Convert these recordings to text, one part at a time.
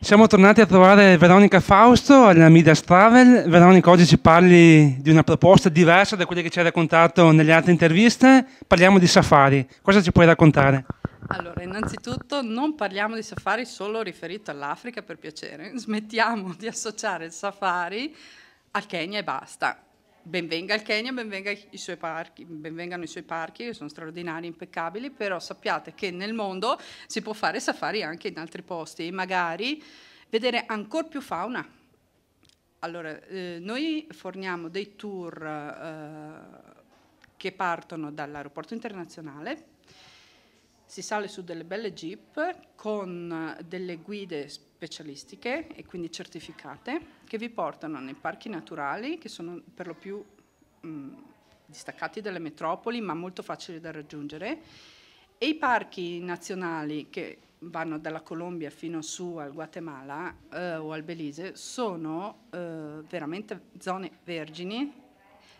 Siamo tornati a trovare Veronica Fausto alla Midas Travel. Veronica, oggi ci parli di una proposta diversa da quella che ci hai raccontato nelle altre interviste. Parliamo di safari. Cosa ci puoi raccontare? Allora, innanzitutto non parliamo di safari solo riferito all'Africa per piacere. Smettiamo di associare il safari al Kenya e basta benvenga il Kenya, benvenga i suoi parchi, benvengano i suoi parchi che sono straordinari, impeccabili, però sappiate che nel mondo si può fare safari anche in altri posti e magari vedere ancora più fauna. Allora, eh, noi forniamo dei tour eh, che partono dall'aeroporto internazionale si sale su delle belle jeep con delle guide specialistiche e quindi certificate che vi portano nei parchi naturali che sono per lo più mh, mm, distaccati dalle metropoli ma molto facili da raggiungere e i parchi nazionali che vanno dalla Colombia fino su al Guatemala eh, o al Belize sono eh, veramente zone vergini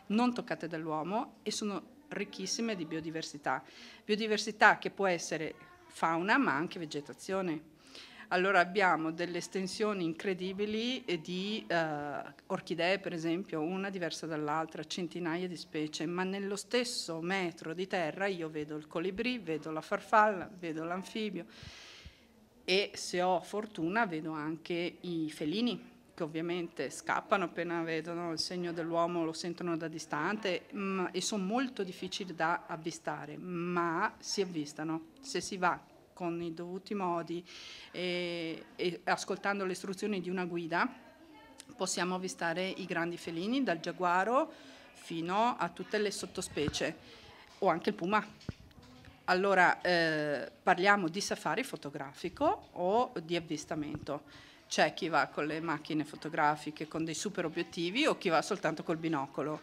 non toccate dall'uomo e sono ricchissime di biodiversità. Biodiversità che può essere fauna ma anche vegetazione. Allora abbiamo delle estensioni incredibili eh, di eh, orchidee, per esempio, una diversa dall'altra, centinaia di specie, ma nello stesso metro di terra io vedo il colibrì, vedo la farfalla, vedo l'anfibio e se ho fortuna vedo anche i felini che ovviamente scappano appena vedono il segno dell'uomo, lo sentono da distante mh, mm, e sono molto difficili da avvistare, ma si avvistano se si va con i dovuti modi e, e ascoltando le istruzioni di una guida possiamo avvistare i grandi felini dal giaguaro fino a tutte le sottospecie o anche il puma. Allora eh, parliamo di safari fotografico o di avvistamento c'è chi va con le macchine fotografiche con dei super obiettivi o chi va soltanto col binocolo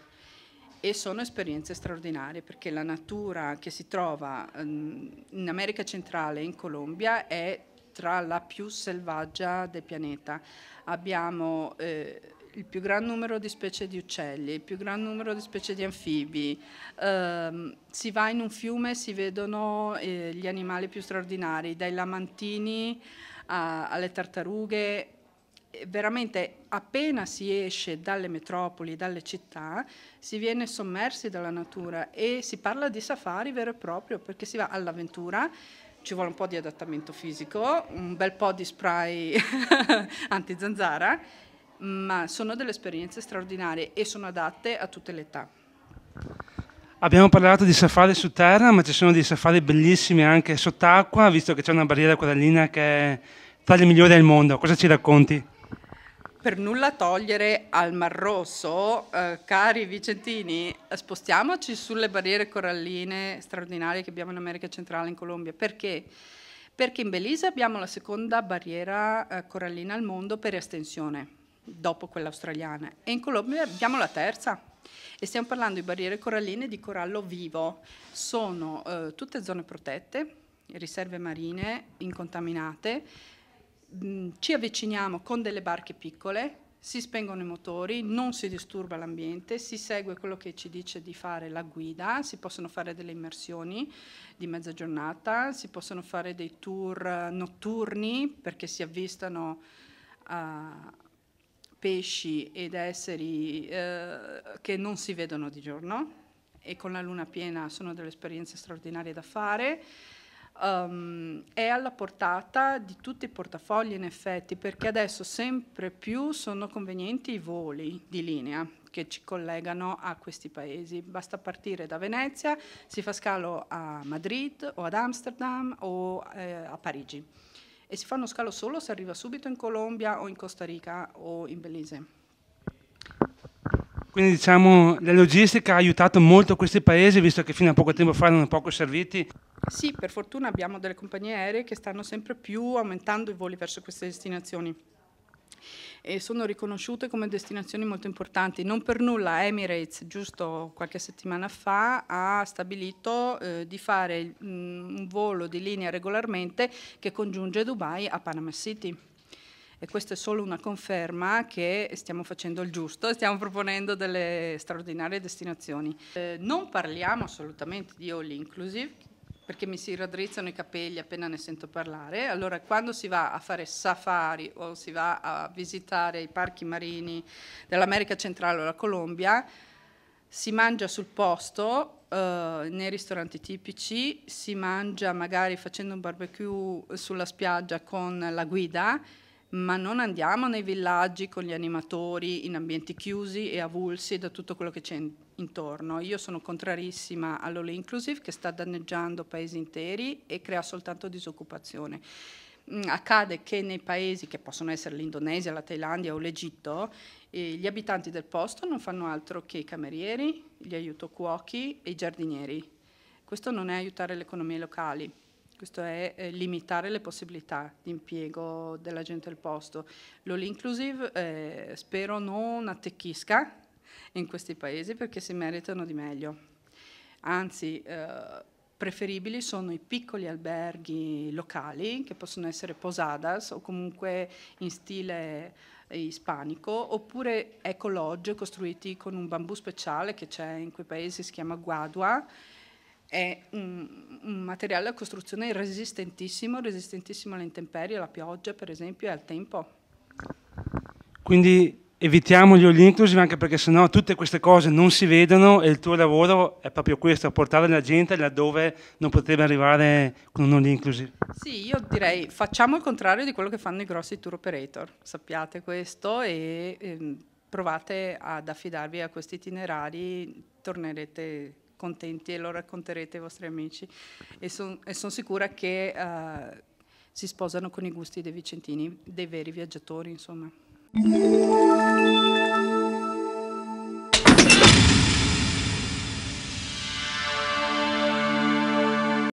e sono esperienze straordinarie perché la natura che si trova ehm, in America centrale e in Colombia è tra la più selvaggia del pianeta. Abbiamo eh, il più gran numero di specie di uccelli, il più gran numero di specie di anfibi. Eh, si va in un fiume e si vedono eh, gli animali più straordinari, dai lamantini a, alle tartarughe. Veramente appena si esce dalle metropoli, dalle città, si viene sommersi dalla natura e si parla di safari vero e proprio perché si va all'avventura, ci vuole un po' di adattamento fisico, un bel po' di spray anti zanzara, ma sono delle esperienze straordinarie e sono adatte a tutte le età. Abbiamo parlato di safari su terra, ma ci sono dei safari bellissimi anche sott'acqua, visto che c'è una barriera corallina che è tra le migliori del mondo. Cosa ci racconti? Per nulla togliere al Mar Rosso, eh, cari vicentini, spostiamoci sulle barriere coralline straordinarie che abbiamo in America Centrale, e in Colombia. Perché? Perché in Belize abbiamo la seconda barriera eh, corallina al mondo per estensione, dopo quella australiana, e in Colombia abbiamo la terza e stiamo parlando di barriere coralline e di corallo vivo. Sono eh, tutte zone protette, riserve marine incontaminate, mh, mm, ci avviciniamo con delle barche piccole, si spengono i motori, non si disturba l'ambiente, si segue quello che ci dice di fare la guida, si possono fare delle immersioni di mezza giornata, si possono fare dei tour eh, notturni perché si avvistano a, eh, pesci ed esseri eh, che non si vedono di giorno e con la luna piena sono delle esperienze straordinarie da fare. Um, è alla portata di tutti i portafogli in effetti perché adesso sempre più sono convenienti i voli di linea che ci collegano a questi paesi. Basta partire da Venezia, si fa scalo a Madrid o ad Amsterdam o eh, a Parigi e si fa uno scalo solo se arriva subito in Colombia o in Costa Rica o in Belize. Quindi diciamo la logistica ha aiutato molto questi paesi, visto che fino a poco tempo fa erano poco serviti. Sì, per fortuna abbiamo delle compagnie aeree che stanno sempre più aumentando i voli verso queste destinazioni e sono riconosciute come destinazioni molto importanti. Non per nulla Emirates, giusto qualche settimana fa, ha stabilito eh, di fare mh, mm, un volo di linea regolarmente che congiunge Dubai a Panama City e questa è solo una conferma che stiamo facendo il giusto, stiamo proponendo delle straordinarie destinazioni. Eh, non parliamo assolutamente di all inclusive, perché mi si raddrizzano i capelli appena ne sento parlare. Allora, quando si va a fare safari o si va a visitare i parchi marini dell'America centrale o la Colombia, si mangia sul posto uh, nei ristoranti tipici, si mangia magari facendo un barbecue sulla spiaggia con la guida, ma non andiamo nei villaggi con gli animatori in ambienti chiusi e avulsi da tutto quello che c'è intorno. Io sono contrarissima all'all inclusive che sta danneggiando paesi interi e crea soltanto disoccupazione. Mm, accade che nei paesi che possono essere l'Indonesia, la Thailandia o l'Egitto, eh, gli abitanti del posto non fanno altro che i camerieri, gli aiuto cuochi e i giardinieri. Questo non è aiutare le economie locali, questo è eh, limitare le possibilità di impiego della gente al posto. L'all inclusive eh, spero non attecchisca in questi paesi perché si meritano di meglio. Anzi, eh, preferibili sono i piccoli alberghi locali che possono essere posadas o comunque in stile eh, ispanico oppure ecolodge costruiti con un bambù speciale che c'è in quei paesi si chiama guadua è un, un, materiale a costruzione resistentissimo, resistentissimo alle intemperie, alla pioggia per esempio e al tempo. Quindi evitiamo gli all inclusive anche perché sennò tutte queste cose non si vedono e il tuo lavoro è proprio questo, portare la gente laddove non poteva arrivare con un all inclusive. Sì, io direi facciamo il contrario di quello che fanno i grossi tour operator, sappiate questo e ehm, provate ad affidarvi a questi itinerari, tornerete contenti e lo racconterete ai vostri amici e sono son sicura che eh, si sposano con i gusti dei vicentini, dei veri viaggiatori insomma.